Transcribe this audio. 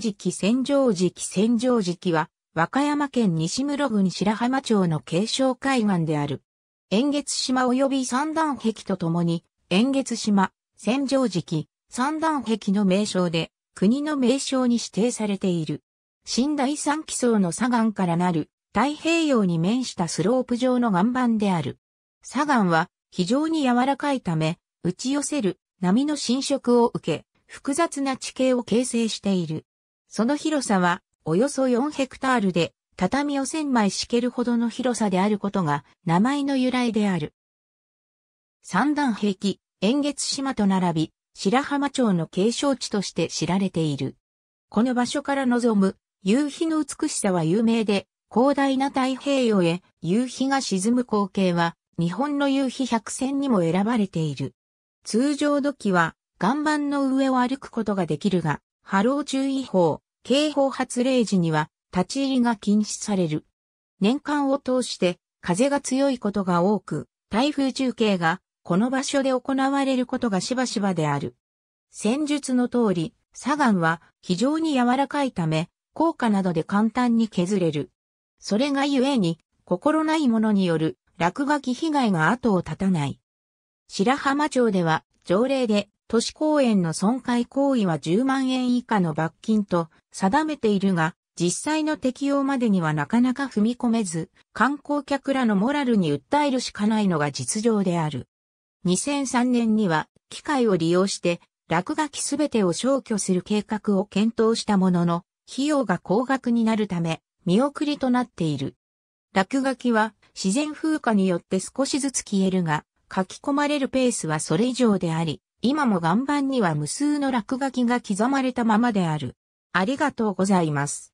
時期戦場時期戦場時期は、和歌山県西室郡白浜町の継承海岸である。円月島及び三段壁とともに、円月島、場時期、三段壁の名称で、国の名称に指定されている。新第三基層の砂岩からなる、太平洋に面したスロープ状の岩盤である。砂岩は非常に柔らかいため、打ち寄せる波の侵食を受け、複雑な地形を形成している。その広さはおよそ4ヘクタールで畳を1000枚敷けるほどの広さであることが名前の由来である。三段壁、円月島と並び、白浜町の継承地として知られている。この場所から望む夕日の美しさは有名で、広大な太平洋へ夕日が沈む光景は日本の夕日百選にも選ばれている。通常土器は岩盤の上を歩くことができるが、波浪注意報、警報発令時には立ち入りが禁止される。年間を通して風が強いことが多く、台風中継がこの場所で行われることがしばしばである。戦術の通り、砂岩は非常に柔らかいため、効果などで簡単に削れる。それがゆえに、心ないものによる落書き被害が後を絶たない。白浜町では条例で都市公園の損壊行為は10万円以下の罰金と定めているが、実際の適用までにはなかなか踏み込めず、観光客らのモラルに訴えるしかないのが実情である。2003年には、機械を利用して、落書きすべてを消去する計画を検討したものの、費用が高額になるため、見送りとなっている。落書きは自然風化によって少しずつ消えるが、書き込まれるペースはそれ以上であり、今も岩盤には無数の落書きが刻まれたままである。ありがとうございます。